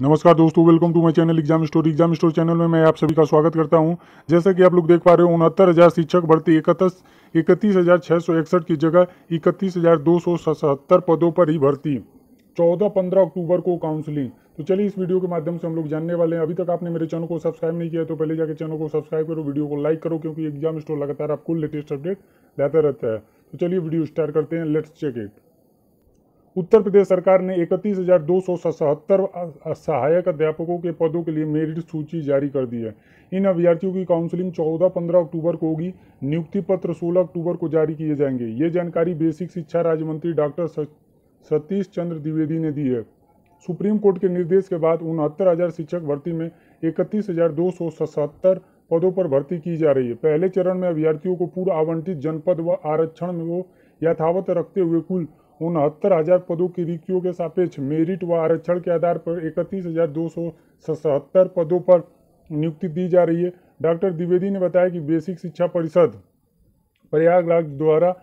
नमस्कार दोस्तों welcome to my channel exam story exam story channel में मैं आप सभी का स्वागत करता हूं जैसा कि आप लोग देख पा रहे हो उनहत्तर हज़ार शिक्षक भर्ती इकतीस इकतीस हज़ार छः सौ इकसठ की जगह इकतीस हज़ार दो सौ सतहत्तर पदों पर ही भर्ती चौदह पंद्रह अक्टूबर को काउंसलिंग तो चलिए इस वीडियो के माध्यम से हम लोग जानने वाले हैं अभी तक आपने मेरे चैनल को सब्सक्राइब नहीं किया तो पहले जाकर चैनल को सब्सक्राइब करो वीडियो को लाइक करो क्योंकि एग्जाम स्टोर लगातार आपको लेटेस्ट अपडेट लाता रहता है तो चलिए वीडियो स्टार्ट करते हैं let's check it Uttar Pradesh सरकार ने इकतीस हज़ार दो सौ सतहत्तर सहायक अध्यापकों के पदों के लिए मेरिट सूची जारी कर दी है इन अभ्यर्थियों की काउंसलिंग 14-15 अक्टूबर को होगी नियुक्ति पत्र 16 अक्टूबर को जारी किए जाएंगे ये जानकारी बेसिक शिक्षा राज्य मंत्री डॉक्टर सतीश चंद्र द्विवेदी ने दी है सुप्रीम कोर्ट के निर्देश के बाद उनहत्तर हज़ार शिक्षक भर्ती में इकतीस हज़ार दो सौ सतहत्तर पदों पर भर्ती की जा रही है पहले चरण में अभ्यर्थियों को पूर्व आवंटित जनपद व आरक्षण में वो यथावत रखते हुए कुल उनहत्तर हजार पदों की रिक्तियों के सापेक्ष मेरिट व आरक्षण के आधार पर इकतीस हजार दो सौ सतहत्तर पदों पर नियुक्ति दी जा रही है डॉक्टर द्विवेदी ने बताया कि बेसिक शिक्षा परिषद प्रयागराज द्वारा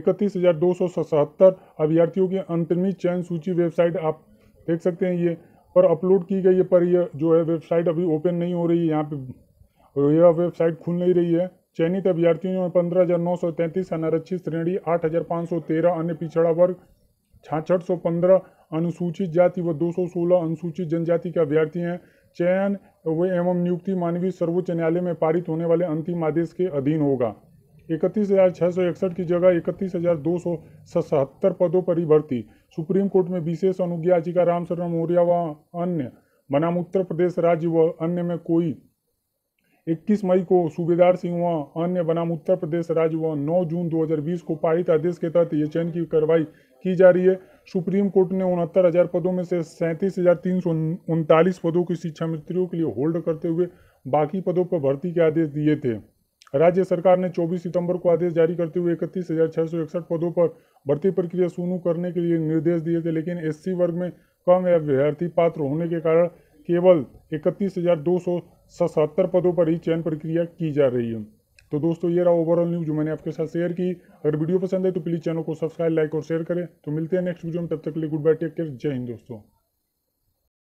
इकतीस हजार दो सौ सतहत्तर अभ्यर्थियों की अंतर्मी चयन सूची वेबसाइट आप देख सकते हैं ये पर अपलोड की गई है पर यह जो है वेबसाइट अभी ओपन नहीं हो रही है यहाँ पे यह वेबसाइट खुल नहीं रही है चयनित अभ्यर्थियों में पंद्रह हजार नौ सौ तैंतीस अनारक्षित श्रेणी आठ हजार पाँच सौ तेरह अन्य पिछड़ा वर्ग छाछठ सौ पंद्रह अनुसूचित जाति व दो सौ सोलह अनुसूचित जनजाति के अभ्यर्थी हैं चयन व एवं नियुक्ति मानवीय सर्वोच्च न्यायालय में पारित होने वाले अंतिम आदेश के अधीन होगा इकतीस हजार छः सौ इकसठ की जगह इकतीस हजार दो सौ सतहत्तर पदों पर ही भर्ती सुप्रीम कोर्ट में विशेष अनुज्ञा याचिका रामशरण मौर्या व अन्य बनाम उत्तर प्रदेश राज्य व अन्य में कोई 21 मई को सूबेदार सिंह व अन्य बनाम उत्तर प्रदेश राज्य व 9 जून 2020 को पारित आदेश के तहत ये चयन की कार्रवाई की जा रही है सुप्रीम कोर्ट ने उनहत्तर हज़ार पदों में से सैंतीस हज़ार तीन सौ उनतालीस पदों की शिक्षा मित्रियों के लिए होल्ड करते हुए बाकी पदों पर भर्ती के आदेश दिए थे राज्य सरकार ने 24 सितंबर को आदेश जारी करते हुए इकतीस हज़ार छः सौ इकसठ पदों पर भर्ती प्रक्रिया शुरू करने के लिए निर्देश दिए थे लेकिन एससी वर्ग में कम अभ्यर्थी पात्र होने के कारण केवल इकतीस हजार दो सौ सतहत्तर पदों पर ही चयन प्रक्रिया की जा रही है तो दोस्तों ये रहा ओवरऑल न्यूज जो मैंने आपके साथ शेयर की अगर वीडियो पसंद है तो प्लीज़ चैनल को सब्सक्राइब लाइक और शेयर करें तो मिलते हैं नेक्स्ट वीडियो में तब तक के लिए गुड बाय टेक केयर जय हिंद दोस्तों